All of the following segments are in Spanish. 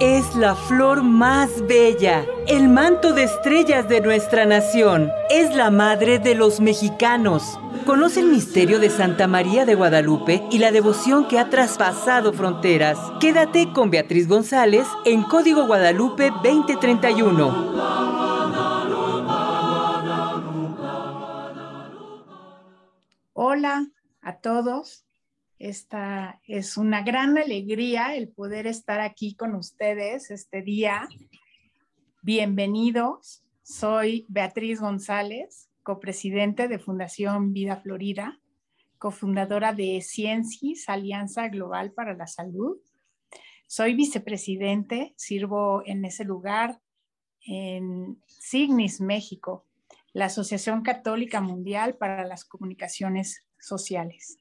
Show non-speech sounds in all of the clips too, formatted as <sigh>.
es la flor más bella, el manto de estrellas de nuestra nación. Es la madre de los mexicanos. Conoce el misterio de Santa María de Guadalupe y la devoción que ha traspasado fronteras. Quédate con Beatriz González en Código Guadalupe 2031. Hola a todos. Esta es una gran alegría el poder estar aquí con ustedes este día. Bienvenidos. Soy Beatriz González, copresidente de Fundación Vida Florida, cofundadora de Sciences Alianza Global para la Salud. Soy vicepresidente, sirvo en ese lugar en Signis, México, la Asociación Católica Mundial para las Comunicaciones Sociales.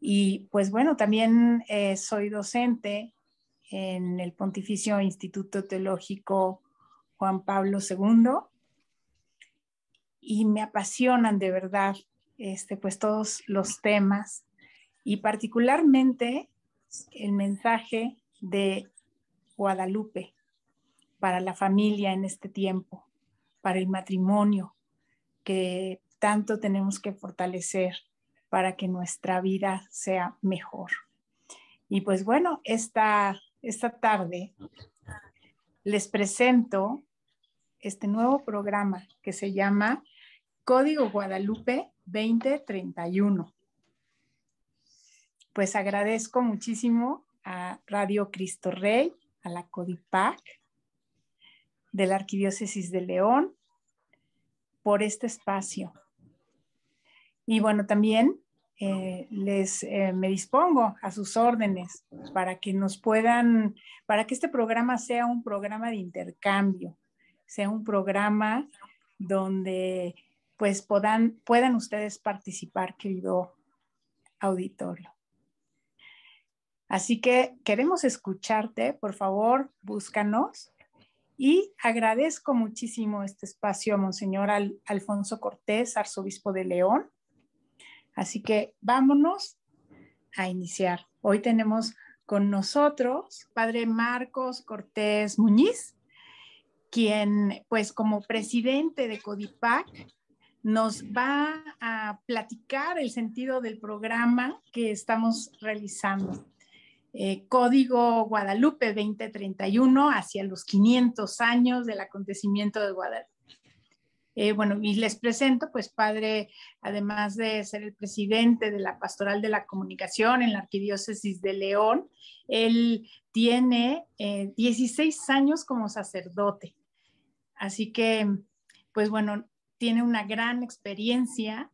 Y pues bueno, también eh, soy docente en el Pontificio Instituto Teológico Juan Pablo II y me apasionan de verdad este, pues todos los temas y particularmente el mensaje de Guadalupe para la familia en este tiempo, para el matrimonio que tanto tenemos que fortalecer para que nuestra vida sea mejor. Y pues bueno, esta, esta tarde les presento este nuevo programa que se llama Código Guadalupe 2031. Pues agradezco muchísimo a Radio Cristo Rey, a la CODIPAC de la Arquidiócesis de León por este espacio y bueno, también eh, les eh, me dispongo a sus órdenes para que nos puedan, para que este programa sea un programa de intercambio, sea un programa donde pues puedan puedan ustedes participar, querido auditorio. Así que queremos escucharte, por favor, búscanos. Y agradezco muchísimo este espacio, Monseñor Alfonso Cortés, arzobispo de León, Así que vámonos a iniciar. Hoy tenemos con nosotros Padre Marcos Cortés Muñiz, quien pues como presidente de CODIPAC nos va a platicar el sentido del programa que estamos realizando. Eh, Código Guadalupe 2031 hacia los 500 años del acontecimiento de Guadalupe. Eh, bueno, y les presento, pues padre, además de ser el presidente de la Pastoral de la Comunicación en la Arquidiócesis de León, él tiene 16 eh, años como sacerdote. Así que, pues bueno, tiene una gran experiencia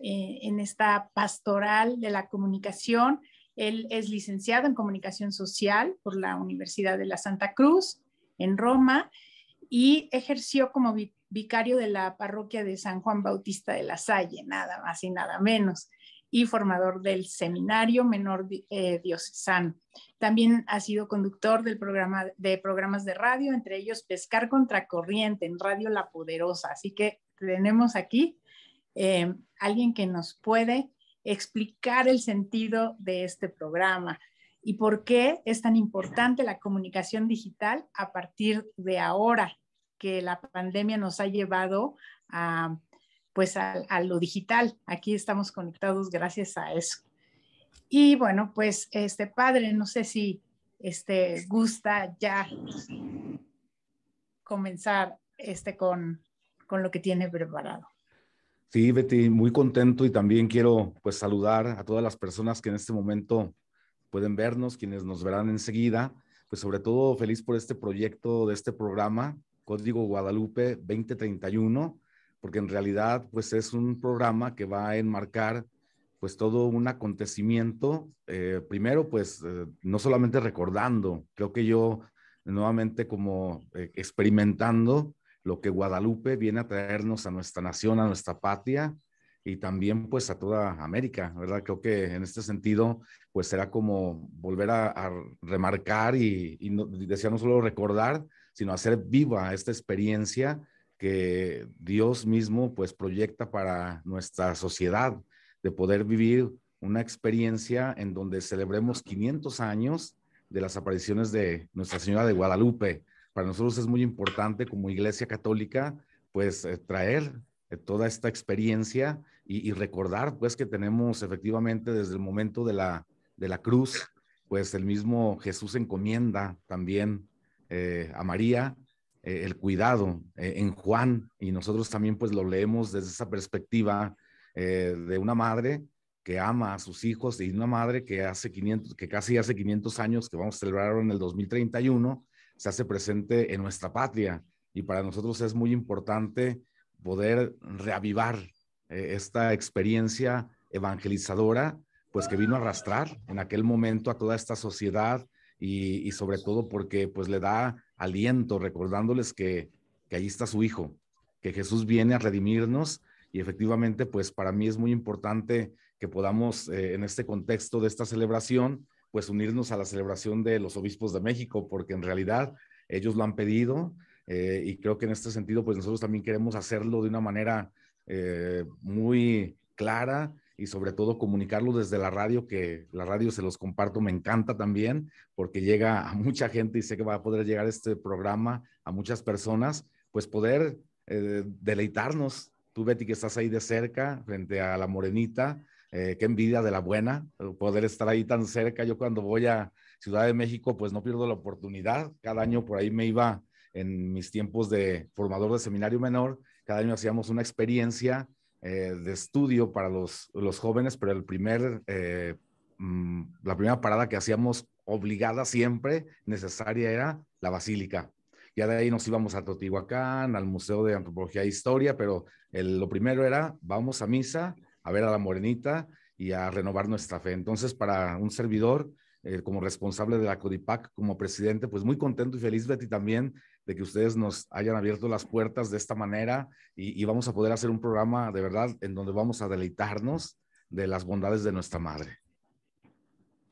eh, en esta pastoral de la comunicación. Él es licenciado en comunicación social por la Universidad de la Santa Cruz en Roma y ejerció como vicario de la parroquia de San Juan Bautista de la Salle, nada más y nada menos, y formador del Seminario Menor eh, Diocesano. También ha sido conductor del programa, de programas de radio, entre ellos Pescar Contracorriente en Radio La Poderosa. Así que tenemos aquí eh, alguien que nos puede explicar el sentido de este programa y por qué es tan importante la comunicación digital a partir de ahora que la pandemia nos ha llevado a, pues a, lo digital. Aquí estamos conectados gracias a eso. Y bueno, pues este padre, no sé si este gusta ya comenzar este con, con lo que tiene preparado. Sí, Betty, muy contento y también quiero pues saludar a todas las personas que en este momento pueden vernos, quienes nos verán enseguida, pues sobre todo feliz por este proyecto, de este programa Código Guadalupe 2031, porque en realidad pues es un programa que va a enmarcar pues todo un acontecimiento, eh, primero pues eh, no solamente recordando, creo que yo nuevamente como eh, experimentando lo que Guadalupe viene a traernos a nuestra nación, a nuestra patria y también pues a toda América, ¿verdad? Creo que en este sentido pues será como volver a, remarcar y, y decía no solo recordar, sino hacer viva esta experiencia que Dios mismo pues proyecta para nuestra sociedad, de poder vivir una experiencia en donde celebremos 500 años de las apariciones de Nuestra Señora de Guadalupe. Para nosotros es muy importante como Iglesia Católica pues eh, traer eh, toda esta experiencia y, y, recordar pues que tenemos efectivamente desde el momento de la, de la cruz pues el mismo Jesús encomienda también eh, a María, eh, el cuidado eh, en Juan, y nosotros también pues lo leemos desde esa perspectiva de una madre que ama a sus hijos y una madre que hace 500, que casi hace 500 años que vamos a celebrar en el 2031, se hace presente en nuestra patria. Y para nosotros es muy importante poder reavivar esta experiencia evangelizadora, pues que vino a arrastrar en aquel momento a toda esta sociedad y, sobre todo porque pues le da aliento recordándoles que, que ahí está su hijo, que Jesús viene a redimirnos y efectivamente pues para mí es muy importante que podamos eh, en este contexto de esta celebración pues unirnos a la celebración de los obispos de México porque en realidad ellos lo han pedido eh, y creo que en este sentido pues nosotros también queremos hacerlo de una manera eh, muy clara y sobre todo comunicarlo desde la radio, que la radio se los comparto, me encanta también, porque llega a mucha gente y sé que va a poder llegar este programa a muchas personas, pues poder eh, deleitarnos. Tú, Betty, que estás ahí de cerca, frente a la morenita, eh, qué envidia de la buena, poder estar ahí tan cerca. Yo cuando voy a Ciudad de México, pues no pierdo la oportunidad. Cada año por ahí me iba en mis tiempos de formador de seminario menor, cada año hacíamos una experiencia eh, de estudio para los, jóvenes, pero el primer, eh, mm, la primera parada que hacíamos obligada siempre, necesaria, era la basílica. Ya de ahí nos íbamos a Totihuacán, al Museo de Antropología e Historia, pero lo primero era, vamos a misa, a ver a la morenita y a renovar nuestra fe. Entonces, para un servidor, eh, como responsable de la CODIPAC, como presidente, pues muy contento y feliz, Betty, también de que ustedes nos hayan abierto las puertas de esta manera y, vamos a poder hacer un programa de verdad en donde vamos a deleitarnos de las bondades de nuestra madre.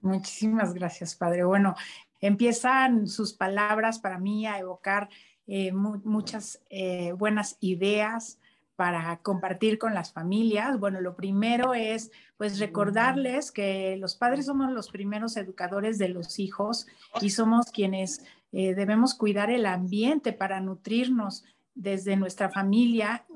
Muchísimas gracias, padre. Bueno, empiezan sus palabras para mí a evocar eh, muchas eh, buenas ideas para compartir con las familias. Bueno, lo primero es pues recordarles que los padres somos los primeros educadores de los hijos y somos quienes eh, debemos cuidar el ambiente para nutrirnos desde nuestra familia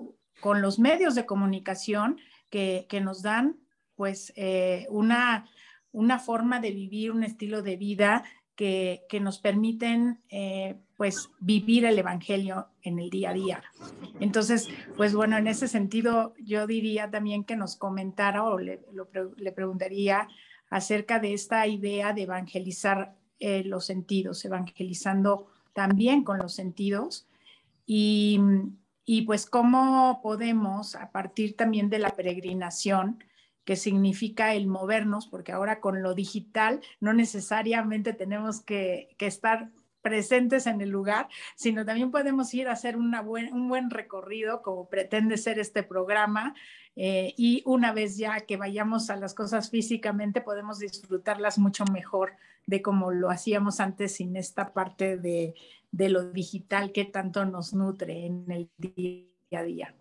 con los medios de comunicación que, nos dan pues eh, una, una forma de vivir, un estilo de vida que, nos permiten eh, pues vivir el Evangelio en el día a día. Entonces, pues bueno, en ese sentido yo diría también que nos comentara o le, le preguntaría acerca de esta idea de evangelizar eh, los sentidos, evangelizando también con los sentidos y, y, pues cómo podemos, a partir también de la peregrinación, que significa el movernos, porque ahora con lo digital no necesariamente tenemos que, estar presentes en el lugar, sino también podemos ir a hacer una un buen recorrido, como pretende ser este programa, eh, y una vez ya que vayamos a las cosas físicamente, podemos disfrutarlas mucho mejor de como lo hacíamos antes sin esta parte de, lo digital que tanto nos nutre en el día a día.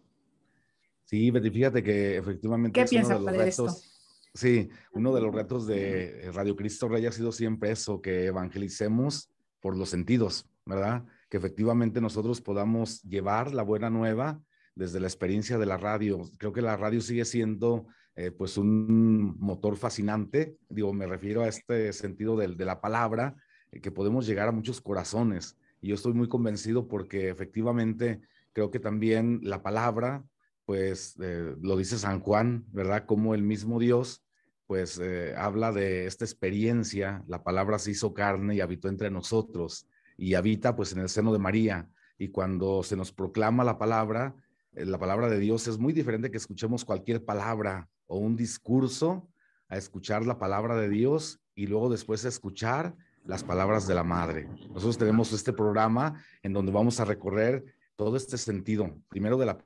Sí, Betty, fíjate que efectivamente ¿Qué es uno de los retos. Sí, uno de los retos de eh, Radio Cristo Rey ha sido siempre eso, que evangelicemos por los sentidos, ¿verdad? Que efectivamente nosotros podamos llevar la buena nueva desde la experiencia de la radio. Creo que la radio sigue siendo eh, pues un motor fascinante, digo, me refiero a este sentido de, la palabra, eh, que podemos llegar a muchos corazones. Y yo estoy muy convencido porque efectivamente creo que también la palabra, pues eh, lo dice San Juan, ¿verdad? Como el mismo Dios, pues habla de esta experiencia, la palabra se hizo carne y habitó entre nosotros y habita pues en el seno de María. Y cuando se nos proclama la palabra, eh, la palabra de Dios es muy diferente que escuchemos cualquier palabra o un discurso a escuchar la palabra de Dios y luego después a escuchar las palabras de la madre. Nosotros tenemos este programa en donde vamos a recorrer todo este sentido, primero de la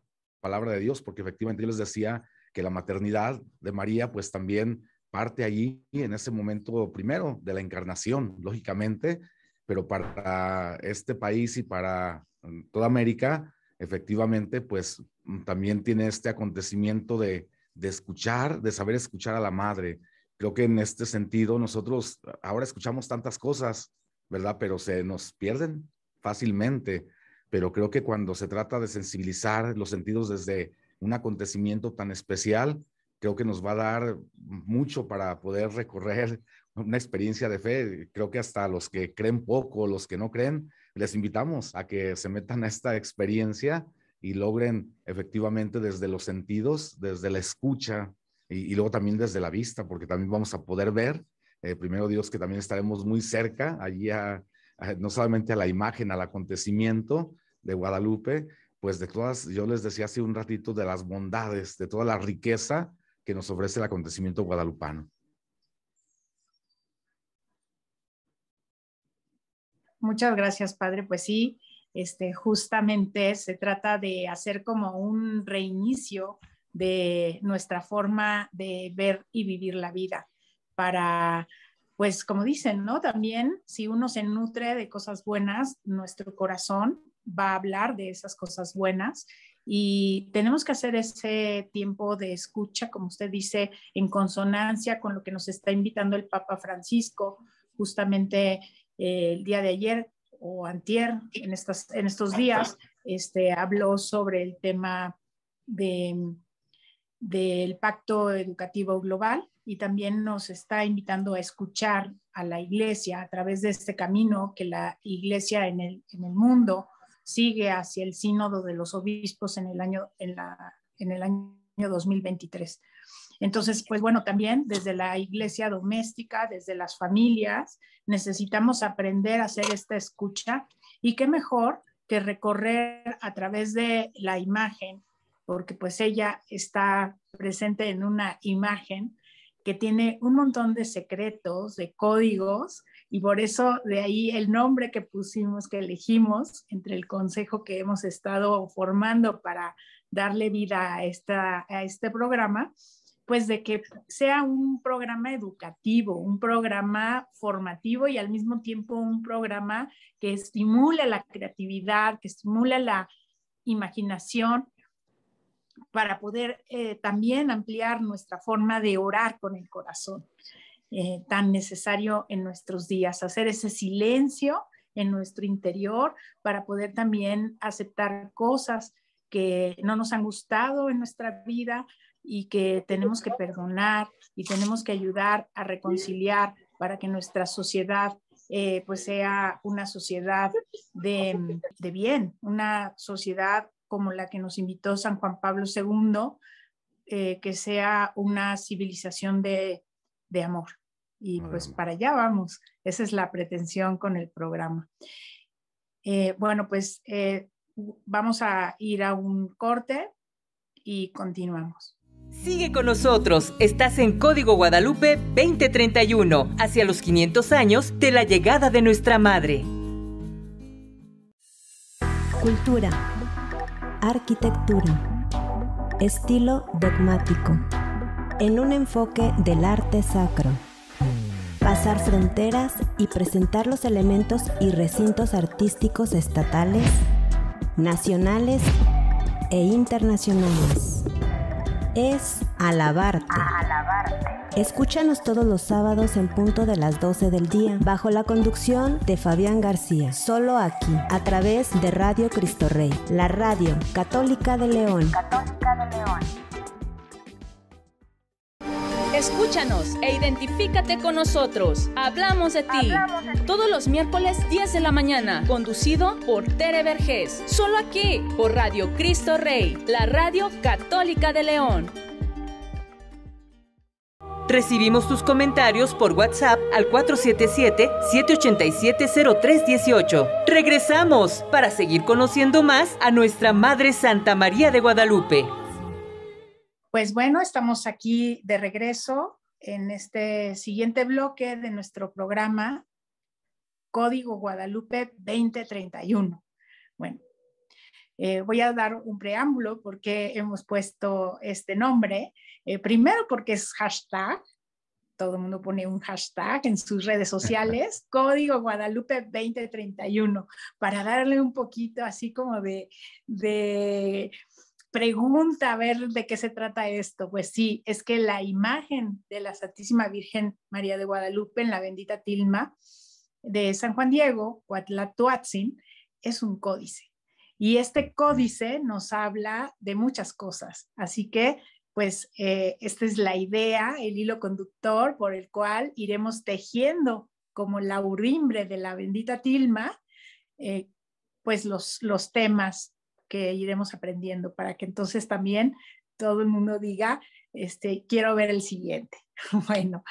palabra de Dios, porque efectivamente yo les decía que la maternidad de María pues también parte allí en ese momento primero de la encarnación, lógicamente, pero para este país y para mm, toda América, efectivamente, pues mm, también tiene este acontecimiento de, de escuchar, de saber escuchar a la madre. Creo que en este sentido nosotros ahora escuchamos tantas cosas, ¿verdad? Pero se nos pierden fácilmente. Pero creo que cuando se trata de sensibilizar los sentidos desde un acontecimiento tan especial, creo que nos va a dar mucho para poder recorrer <laughs> una experiencia de fe. Creo que hasta los que creen poco, los que no creen, les invitamos a que se metan a esta experiencia y logren efectivamente desde los sentidos, desde la escucha y, luego también desde la vista, porque también vamos a poder ver, eh, primero Dios, que también estaremos muy cerca allí, no solamente a la imagen, al acontecimiento de Guadalupe, pues de todas, yo les decía hace un ratito, de las bondades, de toda la riqueza que nos ofrece el acontecimiento guadalupano. Muchas gracias, padre. Pues sí, este, justamente se trata de hacer como un reinicio de nuestra forma de ver y vivir la vida para, pues como dicen, ¿no? También si uno se nutre de cosas buenas, nuestro corazón va a hablar de esas cosas buenas y tenemos que hacer ese tiempo de escucha, como usted dice, en consonancia con lo que nos está invitando el Papa Francisco, justamente eh, el día de ayer o antier, en, estas, estos días, este, habló sobre el tema de, del Pacto Educativo Global y también nos está invitando a escuchar a la Iglesia a través de este camino que la Iglesia en el, mundo sigue hacia el sínodo de los obispos en el año, en, en el año 2023. Entonces, pues bueno, también desde la iglesia doméstica, desde las familias, necesitamos aprender a hacer esta escucha y qué mejor que recorrer a través de la imagen, porque pues ella está presente en una imagen que tiene un montón de secretos, de códigos, y por eso de ahí el nombre que pusimos, que elegimos entre el consejo que hemos estado formando para darle vida a, a este programa, pues de que sea un programa educativo, un programa formativo y al mismo tiempo un programa que estimule la creatividad, que estimule la imaginación para poder eh, también ampliar nuestra forma de orar con el corazón, eh, tan necesario en nuestros días, hacer ese silencio en nuestro interior para poder también aceptar cosas que no nos han gustado en nuestra vida, y que tenemos que perdonar y tenemos que ayudar a reconciliar para que nuestra sociedad eh, pues sea una sociedad de, bien, una sociedad como la que nos invitó San Juan Pablo II, eh, que sea una civilización de, amor. Y pues para allá vamos. Esa es la pretensión con el programa. Eh, bueno, pues vamos a ir a un corte y continuamos. Sigue con nosotros, estás en Código Guadalupe 2031, hacia los 500 años de la llegada de nuestra madre. Cultura, arquitectura, estilo dogmático, en un enfoque del arte sacro pasar fronteras y presentar los elementos y recintos artísticos estatales, nacionales e internacionales es alabarte. Escúchanos todos los sábados en punto de las 12 del día, bajo la conducción de Fabián García, solo aquí, a través de Radio Cristo Rey, la radio católica de León. Escúchanos e identifícate con nosotros. Hablamos de ti. Todos los miércoles 10 de la mañana, conducido por Tere Vergés. Solo aquí, por Radio Cristo Rey, la radio católica de León. Recibimos tus comentarios por WhatsApp al 477-787-0318. Regresamos para seguir conociendo más a nuestra Madre Santa María de Guadalupe. Pues bueno, estamos aquí de regreso en este siguiente bloque de nuestro programa Código Guadalupe 2031. Bueno, eh, voy a dar un preámbulo porque hemos puesto este nombre. Eh, primero porque es hashtag, todo el mundo pone un hashtag en sus redes sociales, <laughs> Código Guadalupe 2031, para darle un poquito así como de, de pregunta a ver de qué se trata esto. Pues sí, es que la imagen de la Santísima Virgen María de Guadalupe en la bendita tilma de San Juan Diego, Cuatlatuatzin, es un códice. Y este códice nos habla de muchas cosas. Así que, pues, eh, esta es la idea, el hilo conductor por el cual iremos tejiendo como la urimbre de la bendita tilma, eh, pues los, los temas que iremos aprendiendo para que entonces también todo el mundo diga, este, quiero ver el siguiente. <laughs> bueno,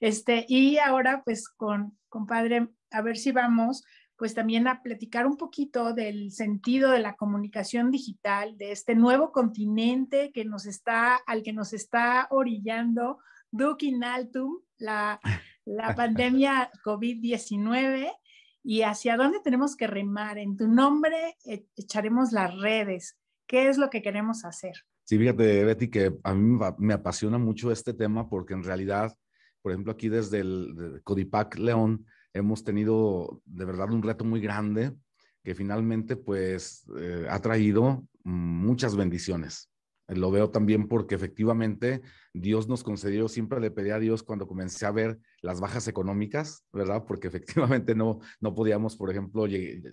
este, y ahora pues con compadre, a ver si vamos pues también a platicar un poquito del sentido de la comunicación digital, de este nuevo continente que nos está, al que nos está orillando Duke Naltum, la, la <laughs> pandemia COVID-19 y hacia dónde tenemos que remar. En tu nombre e-, echaremos las redes. ¿Qué es lo que queremos hacer? Sí, fíjate, Betty, que a mí me apasiona mucho este tema porque en realidad, por ejemplo, aquí desde el Codipac León hemos tenido de verdad un reto muy grande que finalmente pues eh, ha traído muchas bendiciones. Eh, lo veo también porque efectivamente Dios nos concedió, siempre le pedí a Dios cuando comencé a ver las bajas económicas, ¿verdad? Porque <laughs> efectivamente no, no podíamos, por ejemplo,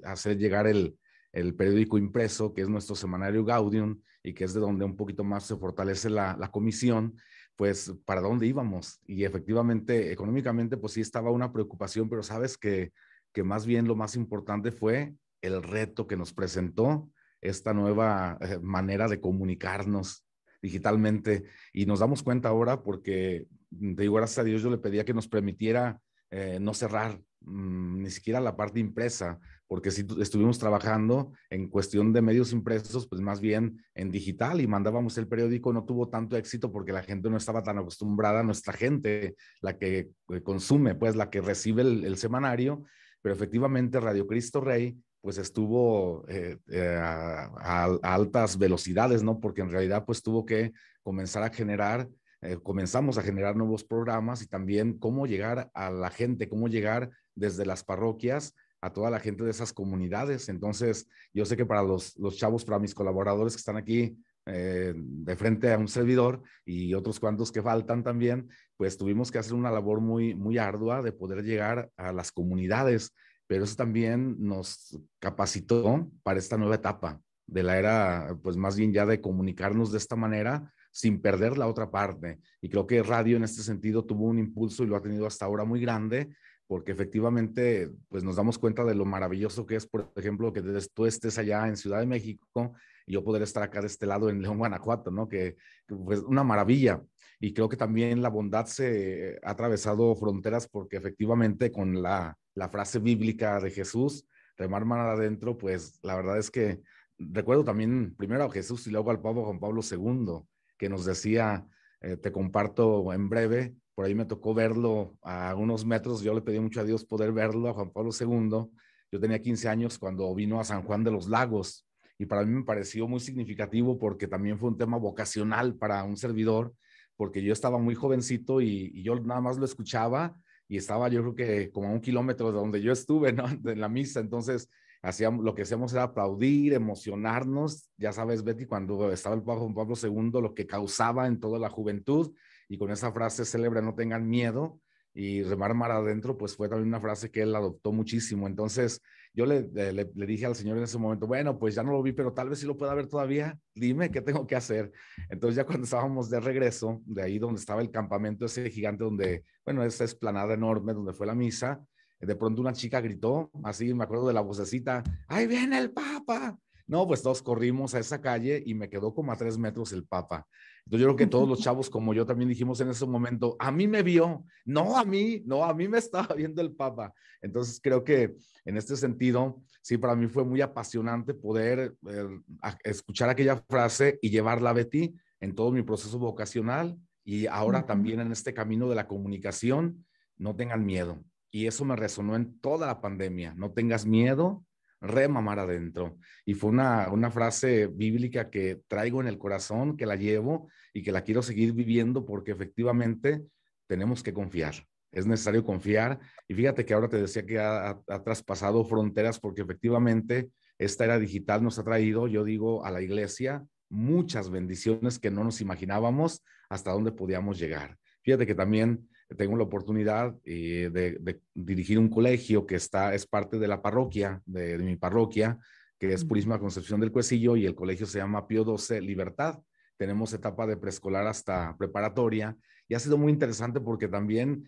hacer llegar el, el periódico impreso, que es nuestro semanario Gaudium y que es de donde un poquito más se fortalece la, la comisión, pues para dónde íbamos. Y efectivamente, económicamente, pues sí estaba una preocupación, pero sabes que, que más bien lo más importante fue el reto que nos presentó esta nueva eh, manera de comunicarnos digitalmente. Y nos damos cuenta ahora porque, mm, digo, gracias a Dios yo le pedía que nos permitiera eh, no cerrar mm, ni siquiera la parte impresa, porque si estuvimos trabajando en cuestión de medios impresos, pues más bien en digital y mandábamos el periódico, no tuvo tanto éxito porque la gente no estaba tan acostumbrada, nuestra gente, la que eh, consume, pues la que recibe el semanario, pero efectivamente Radio Cristo Rey pues estuvo eh, eh, a, altas velocidades, ¿no? Porque en realidad pues tuvo que comenzar a generar, eh, comenzamos a generar nuevos programas y también cómo llegar a la gente, cómo llegar desde las parroquias a toda la gente de esas comunidades. Entonces, yo sé que para los, los chavos, para mis colaboradores que están aquí de frente a un servidor y otros cuantos que faltan también, pues tuvimos que hacer una labor muy, muy ardua de poder llegar a las comunidades pero eso también nos capacitó para esta nueva etapa de la era, pues más bien ya de comunicarnos de esta manera sin perder la otra parte. Y creo que radio en este sentido tuvo un impulso y lo ha tenido hasta ahora muy grande, porque efectivamente pues nos damos cuenta de lo maravilloso que es, por ejemplo, que tú estés allá en Ciudad de México y yo poder estar acá de este lado en León, Guanajuato, ¿no? Que, es pues, una maravilla. Y creo que también la bondad se ha atravesado fronteras porque efectivamente con la la frase bíblica de Jesús, remar mar adentro, pues la verdad es que recuerdo también primero a Jesús y luego al Papa Juan Pablo II, que nos decía, eh, te comparto en breve, por ahí me tocó verlo a unos metros, yo le pedí mucho a Dios poder verlo a Juan Pablo II, yo tenía 15 años cuando vino a San Juan de los Lagos y para mí me pareció muy significativo porque también fue un tema vocacional para un servidor, porque yo estaba muy jovencito y, y yo nada más lo escuchaba y estaba yo creo que como a un kilómetro de donde yo estuve, ¿no? <laughs> En la misa, entonces hacíamos, lo que hacíamos era aplaudir, emocionarnos, ya sabes, Betty, cuando estaba el Papa Pablo II, lo que causaba en toda la juventud, y con esa frase célebre, no tengan miedo, y remar mar adentro, pues fue también una frase que él adoptó muchísimo. Entonces, yo le, le, dije al señor en ese momento, bueno, pues ya no lo vi, pero tal vez sí lo pueda ver todavía, dime qué tengo que hacer. Entonces, ya cuando estábamos de regreso, de ahí donde estaba el campamento ese gigante, donde, bueno, esa esplanada enorme donde fue la misa, de pronto una chica gritó, así me acuerdo de la vocecita, ¡ahí viene el Papa! No, pues todos corrimos a esa calle y me quedó como a tres metros el Papa yo creo que todos los <laughs> chavos, como yo también dijimos en ese momento, a mí me vio, no a mí, no a mí me estaba viendo el Papa. Entonces creo que en este sentido, sí, para mí fue muy apasionante poder eh, escuchar aquella frase y llevarla a Betty en todo mi proceso vocacional y ahora también en este camino de la comunicación, no tengan miedo. Y eso me resonó en toda la pandemia, no tengas miedo, remamar adentro. Y fue una, una frase bíblica que traigo en el corazón, que la llevo y que la quiero seguir viviendo porque efectivamente tenemos que confiar. Es necesario confiar. Y fíjate que ahora te decía que ha, traspasado fronteras porque efectivamente esta era digital nos ha traído, yo digo, a la iglesia muchas bendiciones que no nos imaginábamos hasta dónde podíamos llegar. Fíjate que también tengo la oportunidad eh, de, dirigir un colegio que está, es parte de la parroquia, de, mi parroquia, que es Purísima Concepción del Cuesillo, y el colegio se llama Pío XII Libertad tenemos etapa de preescolar hasta preparatoria y ha sido muy interesante porque también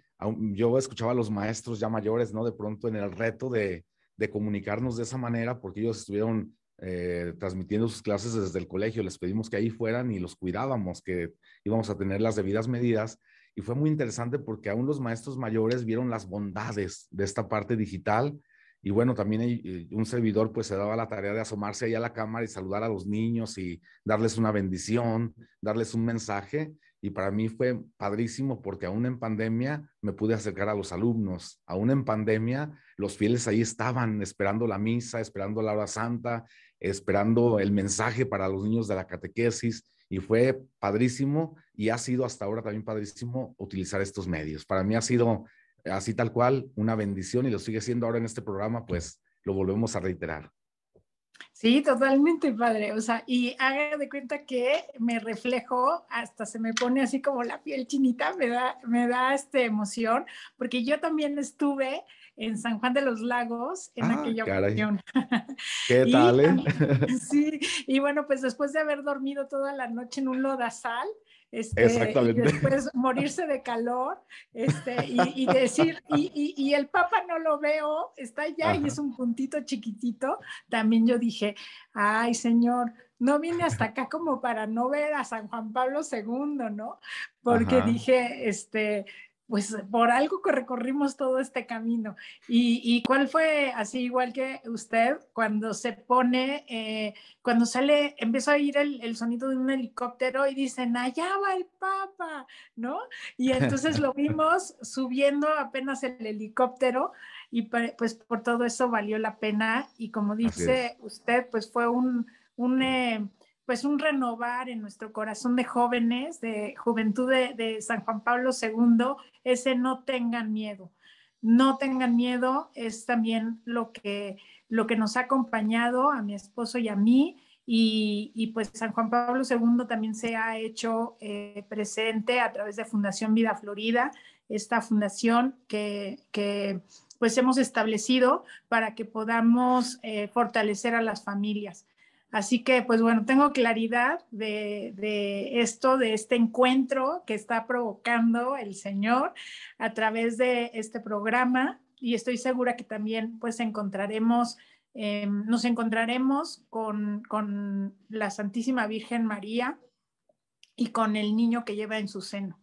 yo escuchaba a los maestros ya mayores, ¿no? De pronto en el reto de, comunicarnos de esa manera porque ellos estuvieron eh, transmitiendo sus clases desde el colegio, les pedimos que ahí fueran y los cuidábamos, que íbamos a tener las debidas medidas. Y fue muy interesante porque aún los maestros mayores vieron las bondades de esta parte digital y bueno, también eh, un servidor pues se daba la tarea de asomarse ahí a la cámara y saludar a los niños y darles una bendición, darles un mensaje. Y para mí fue padrísimo porque aún en pandemia me pude acercar a los alumnos. Aún en pandemia los fieles ahí estaban esperando la misa, esperando la hora santa, esperando el mensaje para los niños de la catequesis. Y fue padrísimo y ha sido hasta ahora también padrísimo utilizar estos medios. Para mí ha sido así tal cual, una bendición y lo sigue siendo ahora en este programa, pues lo volvemos a reiterar. Sí, totalmente, padre. O sea, y haga de cuenta que me reflejo, hasta se me pone así como la piel chinita, me da, me da este emoción, porque yo también estuve en San Juan de los Lagos en ah, aquella ocasión. <laughs> ¿Qué <laughs> tal? Eh? <laughs> sí, y bueno, pues después de haber dormido toda la noche en un lodazal, este, Exactamente. después morirse de calor este, y, decir, y, el Papa no lo veo, está allá y es un puntito chiquitito. También yo dije, ay Señor, no vine hasta acá como para no ver a San Juan Pablo II, ¿no? Porque dije, este, pues por algo que recorrimos todo este camino. ¿Y, y cuál fue, así igual que usted, cuando se pone, eh, cuando sale, empezó a oír el, sonido de un helicóptero y dicen, allá va el Papa, ¿no? Y entonces lo <laughs> vimos subiendo apenas el helicóptero y pues por todo eso valió la pena y como dice usted, pues fue un... Eh, pues un renovar en nuestro corazón de jóvenes, de juventud de, San Juan Pablo II, ese no tengan miedo. No tengan miedo es también lo que, lo que nos ha acompañado a mi esposo y a mí. Y, pues San Juan Pablo II también se ha hecho eh, presente a través de Fundación Vida Florida, esta fundación que, pues hemos establecido para que podamos eh, fortalecer a las familias. Así que, pues bueno, tengo claridad de, esto, de este encuentro que está provocando el Señor a través de este programa y estoy segura que también pues encontraremos, eh, nos encontraremos con, con la Santísima Virgen María y con el niño que lleva en su seno.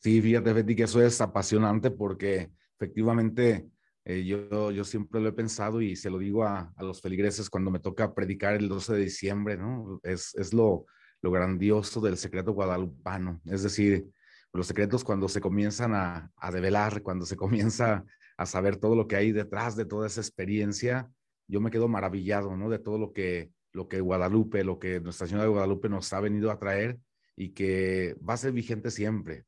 Sí, fíjate, Betty, que eso es apasionante porque efectivamente eh, yo, yo siempre lo he pensado y se lo digo a, a, los feligreses cuando me toca predicar el 12 de diciembre, ¿no? Es, es lo, lo grandioso del secreto guadalupano. Es decir, los secretos cuando se comienzan a, a develar, cuando se <laughs> comienza a saber todo lo que hay detrás de toda esa experiencia, yo me quedo maravillado, ¿no? De todo lo que, lo que Guadalupe, lo que Nuestra Señora de Guadalupe nos ha venido a traer y que va a ser vigente siempre.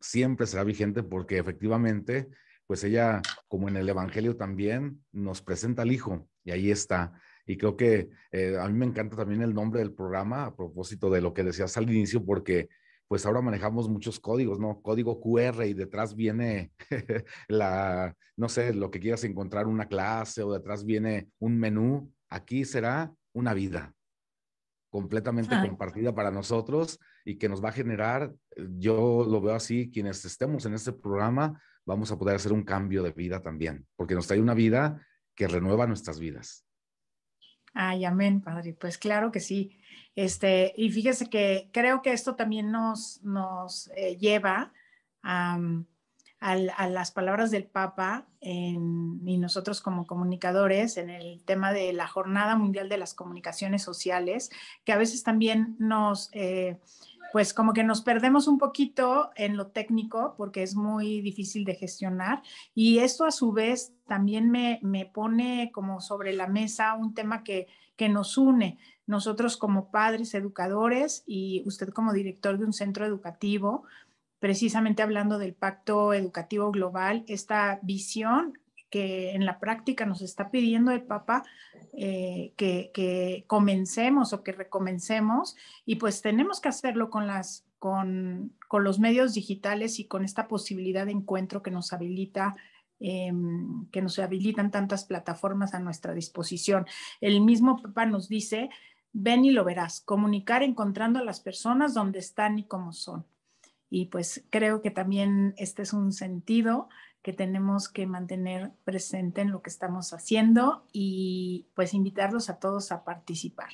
Siempre será vigente porque efectivamente pues ella, como en el Evangelio también, nos presenta al Hijo y ahí está. Y creo que eh, a mí me encanta también el nombre del programa a propósito de lo que decías al inicio, porque pues ahora manejamos muchos códigos, ¿no? Código QR y detrás viene <laughs> la, no sé, lo que quieras encontrar, una clase o detrás viene un menú. Aquí será una vida completamente compartida para nosotros y que nos va a generar, eh, yo lo veo así, quienes estemos en este programa, vamos a poder hacer un cambio de vida también, porque nos trae una vida que renueva nuestras vidas. Ay, amén, Padre. Pues claro que sí. Este, y fíjese que creo que esto también nos, nos eh, lleva a, las palabras del Papa y nosotros como comunicadores en el tema de la Jornada Mundial de las Comunicaciones Sociales, que a veces también nos... Eh, pues como que nos perdemos un poquito en lo técnico porque es muy difícil de gestionar y esto a su vez también me, pone como sobre la mesa un tema que, que nos une. Nosotros como padres educadores y usted como director de un centro educativo, precisamente hablando del pacto educativo global, esta visión que en la práctica nos está pidiendo el Papa eh, que, comencemos o que recomencemos y pues tenemos que hacerlo con las... Con, con, los medios digitales y con esta posibilidad de encuentro que nos habilita em, que nos habilitan tantas plataformas a nuestra disposición. El mismo Papa nos dice, ven y lo verás, comunicar encontrando a las personas donde están y cómo son. Y pues creo que también este es un sentido que tenemos que mantener presente en lo que estamos haciendo y pues invitarlos a todos a participar.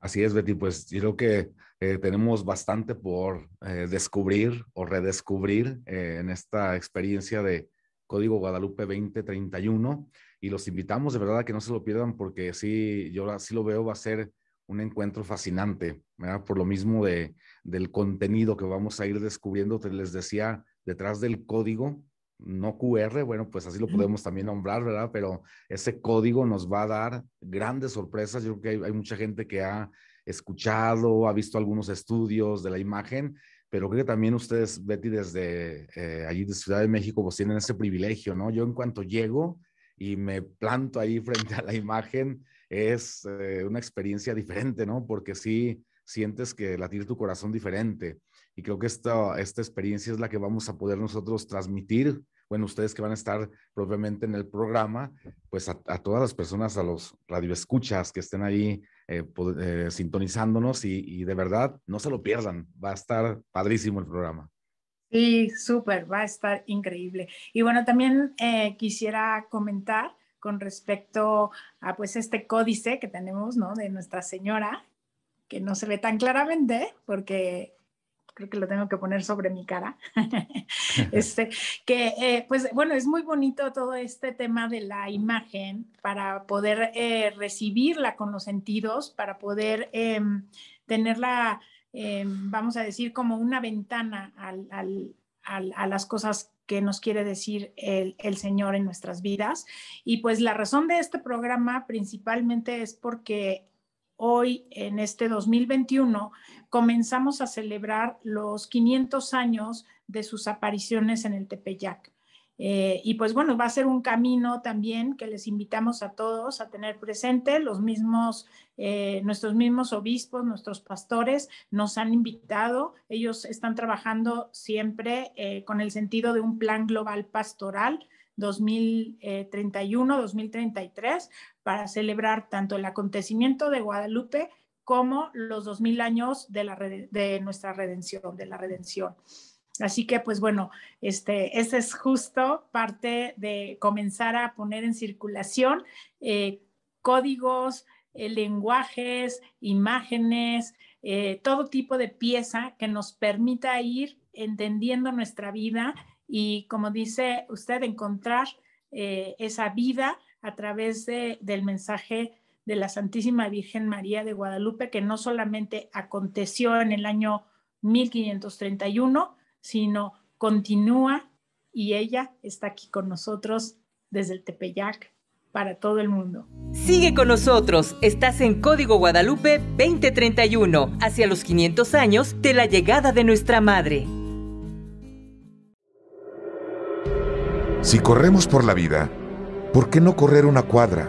Así es, Betty, pues yo creo que eh, tenemos bastante por eh, descubrir o redescubrir eh, en esta experiencia de Código Guadalupe 2031 y los invitamos de verdad a que no se lo pierdan porque sí, yo así lo veo, va a ser un encuentro fascinante, ¿verdad? Por lo mismo de, del contenido que vamos a ir descubriendo, te les decía, detrás del código no QR, bueno, pues así lo podemos también nombrar, ¿verdad? Pero ese código nos va a dar grandes sorpresas. Yo creo que hay, mucha gente que ha escuchado, ha visto algunos estudios de la imagen, pero creo que también ustedes, Betty, desde eh, allí de Ciudad de México, pues tienen ese privilegio, ¿no? Yo en cuanto llego y me planto ahí <laughs> frente a la imagen, es eh, una experiencia diferente, ¿no? Porque sí sientes que latir tu corazón diferente y creo que esta, esta experiencia es la que vamos a poder nosotros transmitir, bueno, ustedes que van a estar propiamente en el programa, pues a, todas las personas, a los radioescuchas que estén ahí eh, eh, sintonizándonos y, de verdad no se lo pierdan, va a estar padrísimo el programa. Sí, súper, va a estar increíble. Y bueno, también eh, quisiera comentar con respecto a pues este códice que tenemos, ¿no? De Nuestra Señora, que no se ve tan claramente porque creo que lo tengo que poner sobre mi cara, <laughs> este, que eh, pues bueno, es muy bonito todo este tema de la imagen para poder eh, recibirla con los sentidos, para poder em, tenerla, em, vamos a decir, como una ventana a las cosas que nos quiere decir el, el, Señor en nuestras vidas. Y pues la razón de este programa principalmente es porque hoy en este 2021 comenzamos a celebrar los 500 años de sus apariciones en el Tepeyac. Eh, y pues bueno, va a ser un camino también que les invitamos a todos a tener presente. Los mismos, eh, nuestros mismos obispos, nuestros pastores nos han invitado. Ellos están trabajando siempre eh, con el sentido de un plan global pastoral 2031-2033 para celebrar tanto el acontecimiento de Guadalupe como los 2000 años de, nuestra redención, de la redención. Así que, pues bueno, este, es justo parte de comenzar a poner en circulación eh, códigos, eh, lenguajes, imágenes, eh, todo tipo de pieza que nos permita ir entendiendo nuestra vida y, como dice usted, encontrar eh, esa vida a través del mensaje de la Santísima Virgen María de Guadalupe, que no solamente aconteció en el año 1531, sino continúa y ella está aquí con nosotros desde el Tepeyac para todo el mundo. Sigue con nosotros, estás en Código Guadalupe 2031, hacia los 500 años de la llegada de nuestra madre. Si corremos por la vida, ¿por qué no correr una cuadra?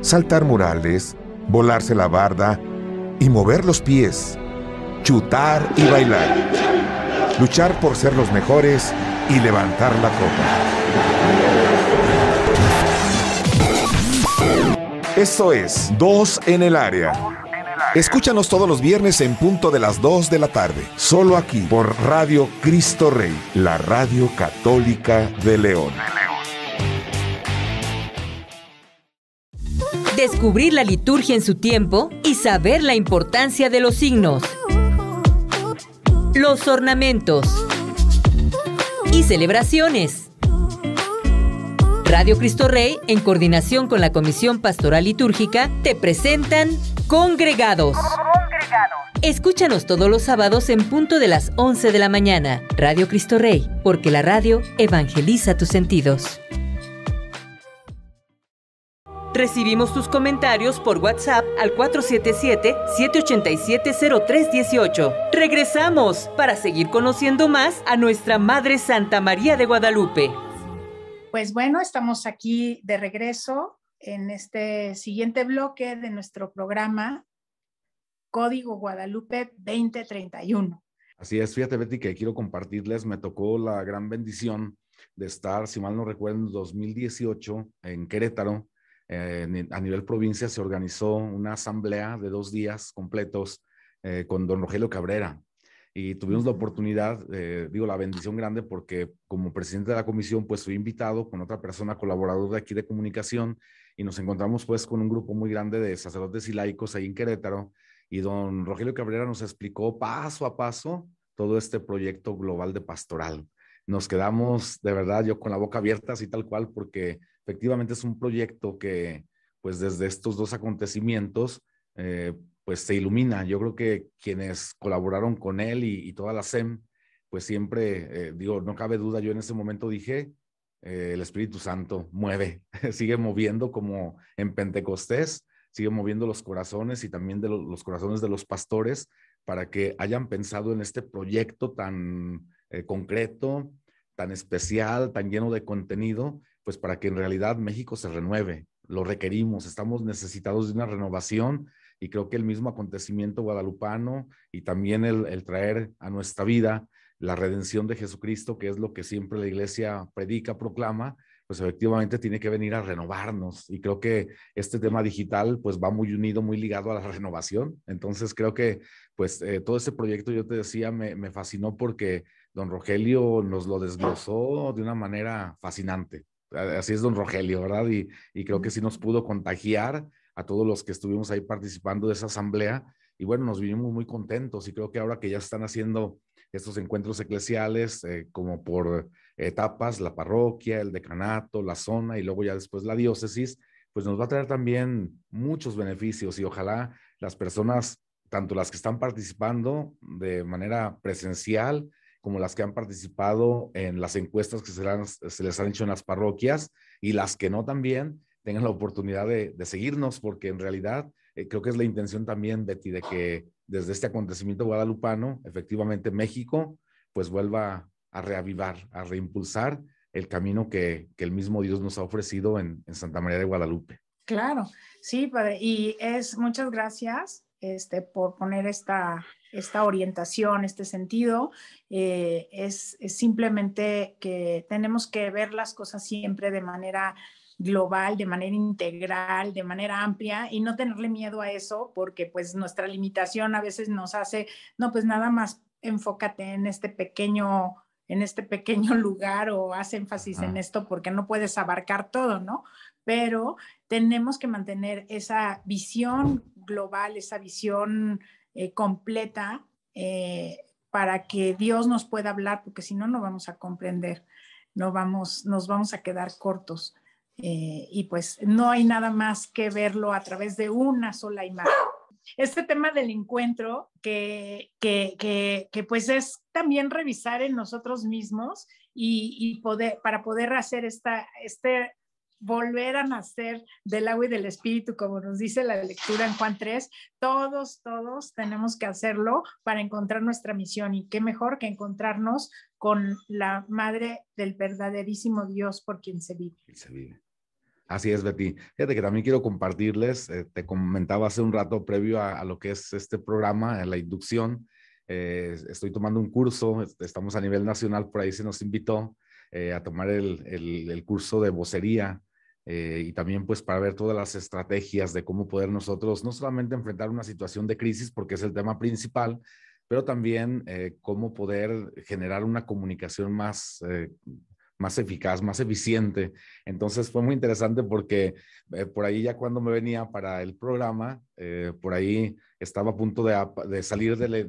Saltar murales, volarse la barda y mover los pies, chutar y bailar, luchar por ser los mejores y levantar la copa. Esto es Dos en el área Escúchanos todos los viernes en punto de las 2 de la tarde, solo aquí por Radio Cristo Rey, la radio católica de León. Descubrir la liturgia en su tiempo y saber la importancia de los signos, los ornamentos y celebraciones. Radio Cristo Rey, en coordinación con la Comisión Pastoral Litúrgica, te presentan Congregados. Escúchanos todos los sábados en punto de las 11 de la mañana. Radio Cristo Rey, porque la radio evangeliza tus sentidos. Recibimos tus comentarios por WhatsApp al 477-787-0318. Regresamos para seguir conociendo más a nuestra Madre Santa María de Guadalupe pues bueno, estamos aquí de regreso en este siguiente bloque de nuestro programa Código Guadalupe 2031. Así es, fíjate Betty que quiero compartirles, me tocó la gran bendición de estar, si mal no recuerdo, en 2018 en Querétaro, a nivel provincia se organizó una asamblea de dos días completos eh, con don Rogelio Cabrera, y tuvimos la oportunidad, eh, digo, la bendición grande porque como presidente de la comisión, pues fui invitado con otra persona colaboradora de aquí de comunicación y nos encontramos pues con un grupo muy grande de sacerdotes y laicos ahí en Querétaro y don Rogelio Cabrera nos explicó paso a paso todo este proyecto global de pastoral. Nos quedamos de verdad yo con la boca abierta así tal cual porque efectivamente es un proyecto que pues desde estos dos acontecimientos eh, pues se ilumina. Yo creo que quienes colaboraron con él y, y toda la SEM, pues siempre, eh, digo, no cabe duda, yo en ese momento dije, eh, el Espíritu Santo mueve, <laughs> sigue moviendo como en Pentecostés, sigue moviendo los corazones y también de los, corazones de los pastores para que hayan pensado en este proyecto tan eh, concreto, tan especial, tan lleno de contenido, pues para que en realidad México se renueve. Lo requerimos, estamos necesitados de una renovación y creo que el mismo acontecimiento guadalupano y también el, traer a nuestra vida la redención de Jesucristo, que es lo que siempre la iglesia predica, proclama, pues efectivamente tiene que venir a renovarnos. Y creo que este tema digital pues va muy unido, muy ligado a la renovación. Entonces creo que pues eh, todo ese proyecto, yo te decía, me, fascinó porque don Rogelio nos lo desglosó de una manera fascinante. Así es don Rogelio, ¿verdad? Y, y creo que sí nos pudo contagiar a todos los que estuvimos ahí participando de esa asamblea. Y bueno, nos vinimos muy contentos y creo que ahora que ya se están haciendo estos encuentros eclesiales eh, como por etapas, la parroquia, el decanato, la zona y luego ya después la diócesis, pues nos va a traer también muchos beneficios y ojalá las personas, tanto las que están participando de manera presencial como las que han participado en las encuestas que se, se les han hecho en las parroquias y las que no también, tengan la oportunidad de, seguirnos, porque en realidad eh, creo que es la intención también, Betty, de que desde este acontecimiento guadalupano, efectivamente México, pues vuelva a reavivar, a reimpulsar el camino que, el mismo Dios nos ha ofrecido en, Santa María de Guadalupe. Claro, sí, padre. Y es muchas gracias este, por poner esta, esta orientación, este sentido. Eh, es simplemente que tenemos que ver las cosas siempre de manera global, de manera integral, de manera amplia y no tenerle miedo a eso porque pues nuestra limitación a veces nos hace, no, pues nada más enfócate en este pequeño en este pequeño <laughs> lugar o haz énfasis en esto porque no puedes abarcar todo, ¿no? Pero tenemos que mantener esa visión global, esa visión eh, completa eh, para que Dios nos pueda hablar, porque si no, no vamos a comprender, no vamos, nos vamos a quedar cortos. Eh, y pues no hay nada más que verlo a través de una sola imagen. Este tema del encuentro, que, que, que, pues es también revisar en nosotros mismos y, poder, para poder hacer esta, este volver a nacer del agua y del espíritu, como nos dice la lectura en Juan 3, todos, todos tenemos que hacerlo para encontrar nuestra misión y qué mejor que encontrarnos con la madre del verdaderísimo Dios por quien Se vive. Así es, Betty. Fíjate que también quiero compartirles, eh, te comentaba hace un rato previo a, lo que es este programa, la inducción. Eh, estoy tomando un curso, estamos a nivel nacional, por ahí se nos invitó eh, a tomar el, el, el, curso de vocería y también pues para ver todas las estrategias de cómo poder nosotros no solamente enfrentar una situación de crisis, porque es el tema principal, pero también cómo poder generar una comunicación más más eficaz, más eficiente. Entonces fue muy interesante porque eh, por ahí ya cuando me venía para el programa, eh, por ahí estaba a punto de, salir de,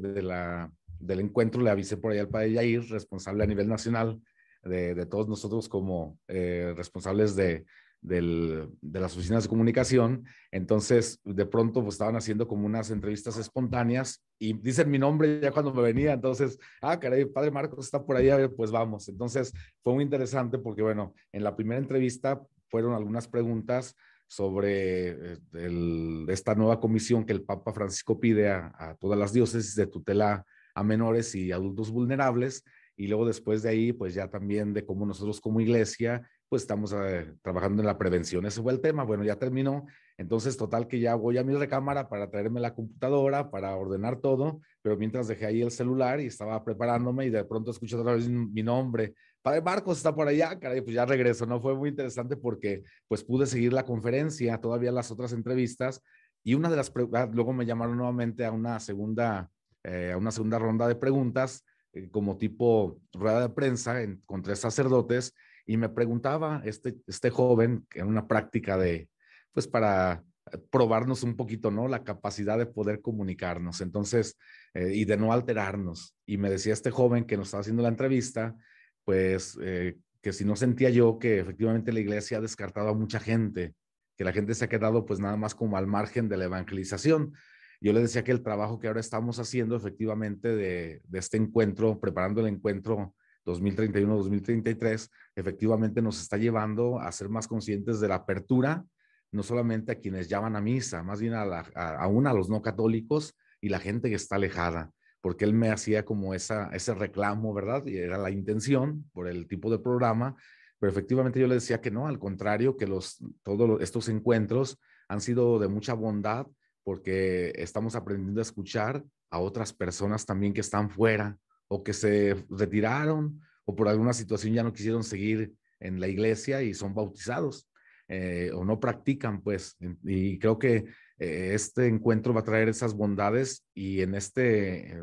del encuentro, le avisé por ahí al padre Yair, responsable a nivel nacional de, todos nosotros como eh, responsables de de las oficinas de comunicación. Entonces, de pronto, pues estaban haciendo como unas entrevistas espontáneas y dicen mi nombre ya cuando me venía. Entonces, ah, caray, padre Marcos está por ahí, pues vamos. Entonces, fue muy interesante porque, bueno, en la primera entrevista fueron algunas preguntas sobre eh, esta nueva comisión que el Papa Francisco pide a, a todas las diócesis de tutela a menores y adultos vulnerables. Y luego después de ahí, pues ya también de cómo nosotros como iglesia pues estamos eh, trabajando en la prevención. Ese fue el tema. Bueno, ya terminó. Entonces, total que ya voy a mi recámara para traerme la computadora, para ordenar todo, pero mientras dejé ahí el celular y estaba preparándome y de pronto escucho otra vez mi nombre. Padre Marcos está por allá, caray, pues ya regreso, ¿no? Fue muy interesante porque pues pude seguir la conferencia, todavía las otras entrevistas y una de las preguntas, ah, luego me llamaron nuevamente a una segunda, eh, a una segunda ronda de preguntas eh, como tipo rueda de prensa en, con tres sacerdotes y me preguntaba este, este joven, en una práctica de, pues para probarnos un poquito, ¿no? La capacidad de poder comunicarnos, entonces, eh, y de no alterarnos. Y me decía este joven que nos estaba haciendo la entrevista, pues, eh, que si no sentía yo que efectivamente la iglesia ha descartado a mucha gente, que la gente se ha quedado pues nada más como al margen de la evangelización. Yo le decía que el trabajo que ahora estamos haciendo efectivamente de, de este encuentro, preparando el encuentro 2031-2033, efectivamente nos está llevando a ser más conscientes de la apertura, no solamente a quienes llaman a misa, más bien a la, a, aún a los no católicos y la gente que está alejada, porque él me hacía como esa, ese reclamo, ¿verdad? Y era la intención por el tipo de programa, pero efectivamente yo le decía que no, al contrario, que los, todos estos encuentros han sido de mucha bondad porque estamos aprendiendo a escuchar a otras personas también que están fuera, o que se retiraron o por alguna situación ya no quisieron seguir en la iglesia y son bautizados eh, o no practican, pues. Y creo que eh, este encuentro va a traer esas bondades y en este, eh,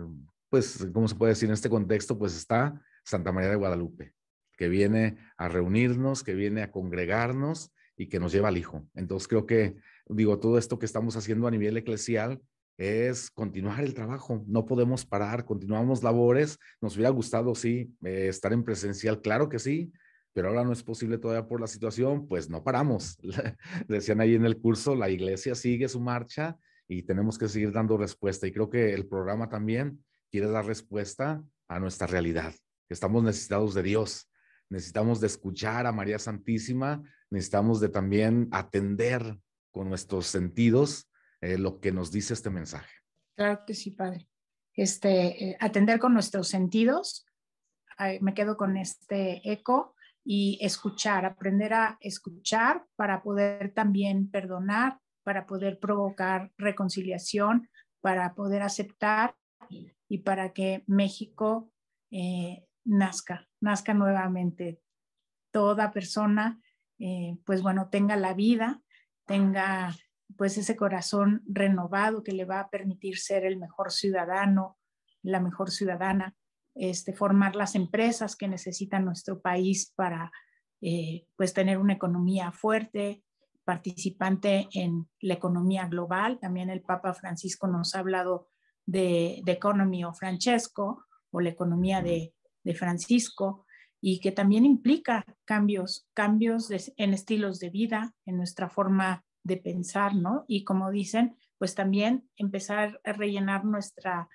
pues, ¿cómo se puede decir? En este contexto, pues está Santa María de Guadalupe, que viene a reunirnos, que viene a congregarnos y que nos lleva al Hijo. Entonces creo que, digo, todo esto que estamos haciendo a nivel eclesial es continuar el trabajo. No podemos parar, continuamos labores. Nos hubiera gustado, sí, eh, estar en presencial, claro que sí, pero ahora no es posible todavía por la situación, pues no paramos. <laughs> Decían ahí en el curso, la iglesia sigue su marcha y tenemos que seguir dando respuesta. Y creo que el programa también quiere dar respuesta a nuestra realidad. Estamos necesitados de Dios, necesitamos de escuchar a María Santísima, necesitamos de también atender con nuestros sentidos eh, lo que nos dice este mensaje. Claro que sí, padre. Este, eh, atender con nuestros sentidos, me quedo con este eco y escuchar, aprender a escuchar para poder también perdonar, para poder provocar reconciliación, para poder aceptar y para que México eh, nazca, nazca nuevamente. Toda persona, pues bueno, tenga la vida, tenga pues ese corazón renovado que le va a permitir ser el mejor ciudadano, la mejor ciudadana, este, formar las empresas que necesita nuestro país para eh, pues tener una economía fuerte, participante en la economía global. También el Papa Francisco nos ha hablado de, Economy o Francesco o la economía de, Francisco y que también implica cambios, cambios en estilos de vida, en nuestra forma de pensar, ¿no? Y como dicen, pues también empezar a rellenar nuestra,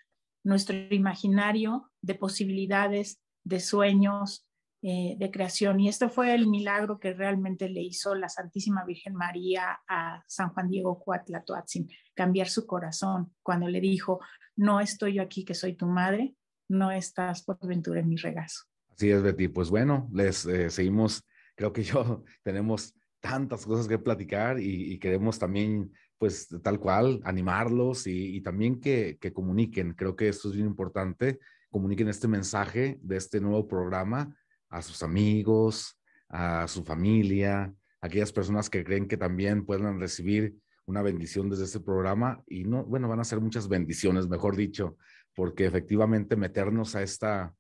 nuestro imaginario de posibilidades, de sueños, eh, de creación. Y esto fue el milagro que realmente le hizo la Santísima Virgen María a San Juan Diego Cuatlatoatzin, cambiar su corazón cuando le dijo, no estoy yo aquí que soy tu madre, no estás por ventura en mi regazo. Así es, Betty. Pues bueno, les eh, seguimos. Creo que yo <laughs> tenemos tantas cosas que platicar y, queremos también, pues tal cual, animarlos y, también que, comuniquen. Creo que esto es bien importante, comuniquen este mensaje de este nuevo programa a sus amigos, a su familia, a aquellas personas que creen que también puedan recibir una bendición desde este programa y no, bueno, van a ser muchas bendiciones, mejor dicho, porque efectivamente meternos a esta,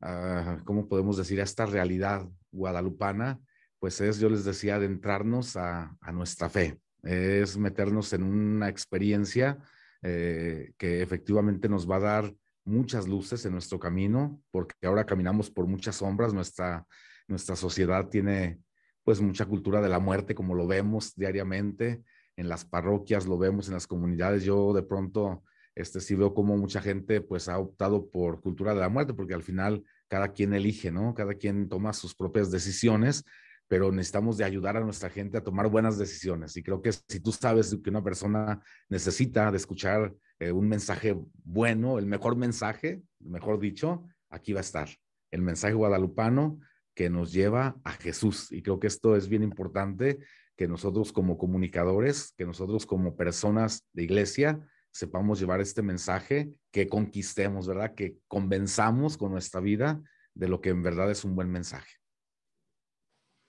ah, ¿cómo podemos decir?, a esta realidad guadalupana pues es, yo les decía, adentrarnos a, a nuestra fe, es meternos en una experiencia eh, que efectivamente nos va a dar muchas luces en nuestro camino, porque ahora caminamos por muchas sombras, nuestra, nuestra sociedad tiene pues mucha cultura de la muerte, como lo vemos diariamente, en las parroquias lo vemos, en las comunidades, yo de pronto este, sí veo como mucha gente pues ha optado por cultura de la muerte, porque al final cada quien elige, ¿no? Cada quien toma sus propias decisiones pero necesitamos de ayudar a nuestra gente a tomar buenas decisiones. Y creo que si tú sabes que una persona necesita de escuchar eh, un mensaje bueno, el mejor mensaje, mejor dicho, aquí va a estar. El mensaje guadalupano que nos lleva a Jesús. Y creo que esto es bien importante que nosotros como comunicadores, que nosotros como personas de iglesia, sepamos llevar este mensaje, que conquistemos, ¿verdad? Que convenzamos con nuestra vida de lo que en verdad es un buen mensaje.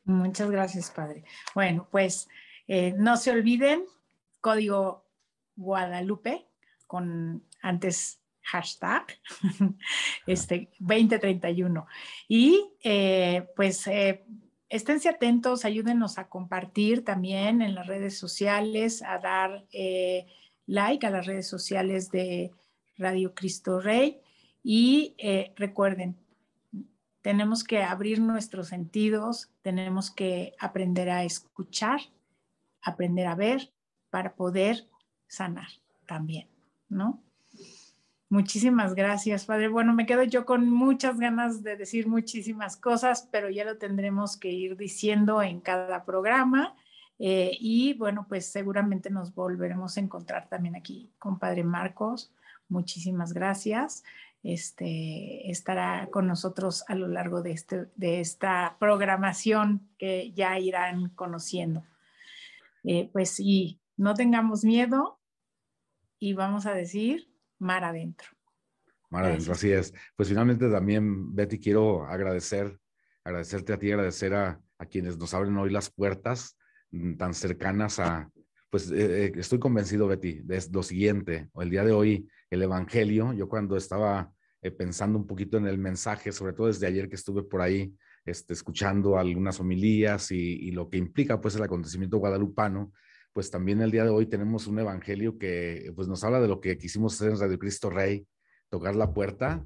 Muchas gracias, padre. Bueno, pues eh, no se olviden, código Guadalupe con antes hashtag <laughs> este 2031. Y eh, pues eh, esténse atentos, ayúdenos a compartir también en las redes sociales, a dar eh, like a las redes sociales de Radio Cristo Rey. Y recuerden, tenemos que abrir nuestros sentidos, tenemos que aprender a escuchar, aprender a ver para poder sanar también, ¿no? Muchísimas gracias, padre. Bueno, me quedo yo con muchas ganas de decir muchísimas cosas, pero ya lo tendremos que ir diciendo en cada programa. Eh, y bueno, pues seguramente nos volveremos a encontrar también aquí con Padre Marcos. Muchísimas gracias este, estará con nosotros a lo largo de, este, de esta programación que ya irán conociendo. Eh, pues sí, no tengamos miedo y vamos a decir mar adentro. Mar adentro, así es. Pues finalmente también, Betty, quiero agradecer, agradecerte a ti, agradecer a quienes nos abren hoy las puertas mm, tan cercanas a, pues eh, eh, estoy convencido, Betty, de lo siguiente. El día de hoy, el Evangelio, yo cuando estaba eh, pensando un poquito en el mensaje, sobre todo desde ayer que estuve por ahí este, escuchando algunas homilías y, lo que implica pues el acontecimiento guadalupano, pues también el día de hoy tenemos un Evangelio que pues nos habla de lo que quisimos hacer en Radio Cristo Rey, tocar la puerta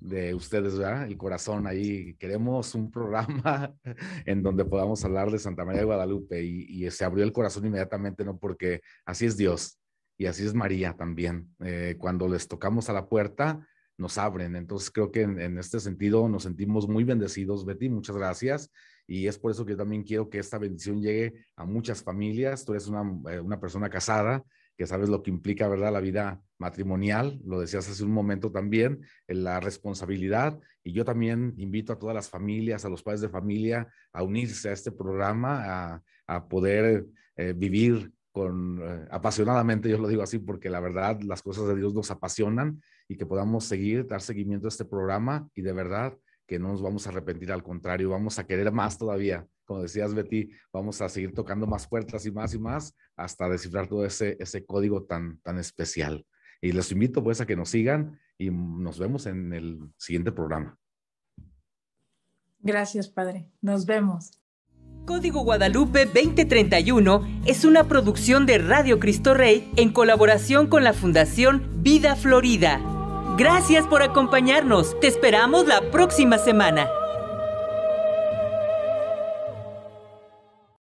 de ustedes, ¿verdad? El corazón ahí. Queremos un programa <laughs> en donde podamos hablar de Santa María de Guadalupe y, se abrió el corazón inmediatamente, ¿no? Porque así es Dios y así es María también. Eh, cuando les tocamos a la puerta, nos abren. Entonces creo que en, este sentido nos sentimos muy bendecidos, Betty. Muchas gracias. Y es por eso que yo también quiero que esta bendición llegue a muchas familias. Tú eres una, eh, una persona casada que sabes lo que implica, ¿verdad? La vida matrimonial, lo decías hace un momento también, la responsabilidad. Y yo también invito a todas las familias, a los padres de familia, a unirse a este programa, a, poder eh, vivir con eh, apasionadamente, yo lo digo así, porque la verdad las cosas de Dios nos apasionan y que podamos seguir, dar seguimiento a este programa y de verdad que no nos vamos a arrepentir, al contrario, vamos a querer más todavía. Como decías, Betty, vamos a seguir tocando más puertas y más y más hasta descifrar todo ese, ese código tan, tan especial. Y los invito pues a que nos sigan y nos vemos en el siguiente programa. Gracias, Padre. Nos vemos. Código Guadalupe 2031 es una producción de Radio Cristo Rey en colaboración con la Fundación Vida Florida. Gracias por acompañarnos. Te esperamos la próxima semana.